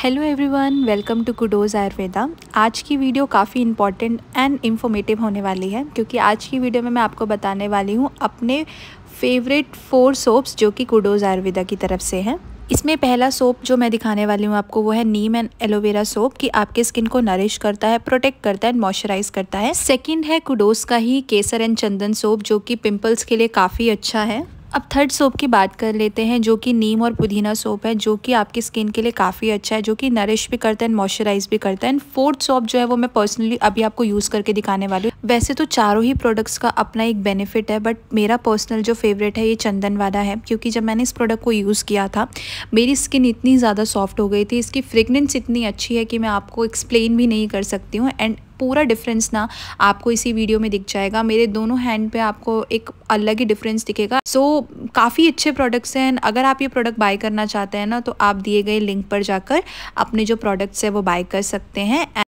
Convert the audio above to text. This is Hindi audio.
hello everyone welcome to Kudos Ayurveda आज की वीडियो काफ़ी इंपॉर्टेंट एंड इन्फॉर्मेटिव होने वाली है क्योंकि आज की वीडियो में मैं आपको बताने वाली हूँ अपने फेवरेट फोर सोप्स जो कि कुडोज़ आयुर्वेदा की तरफ से हैं इसमें पहला सोप जो मैं दिखाने वाली हूँ आपको वो है नीम एंड एलोवेरा सोप कि आपके स्किन को नरिश करता है प्रोटेक्ट करता है एंड मॉइस्चराइज करता है सेकंड है कुडोस का ही केसर एंड चंदन सोप जो कि पिंपल्स के लिए काफ़ी अच्छा है अब थर्ड सोप की बात कर लेते हैं जो कि नीम और पुदीना सोप है जो कि आपकी स्किन के लिए काफ़ी अच्छा है जो कि नरिश भी करता है मॉइस्चराइज भी करता है एंड फोर्थ सोप जो है वो मैं पर्सनली अभी आपको यूज़ करके दिखाने वाली हूँ वैसे तो चारों ही प्रोडक्ट्स का अपना एक बेनिफिट है बट मेरा पर्सनल जो फेवरेट है ये चंदन वाला है क्योंकि जब मैंने इस प्रोडक्ट को यूज़ किया था मेरी स्किन इतनी ज़्यादा सॉफ्ट हो गई थी इसकी फ्रेगनेंस इतनी अच्छी है कि मैं आपको एक्सप्लेन भी नहीं कर सकती हूँ एंड पूरा डिफरेंस ना आपको इसी वीडियो में दिख जाएगा मेरे दोनों हैंड पे आपको एक अलग ही डिफरेंस दिखेगा सो so, काफ़ी अच्छे प्रोडक्ट्स हैं अगर आप ये प्रोडक्ट बाय करना चाहते हैं ना तो आप दिए गए लिंक पर जाकर अपने जो प्रोडक्ट्स है वो बाय कर सकते हैं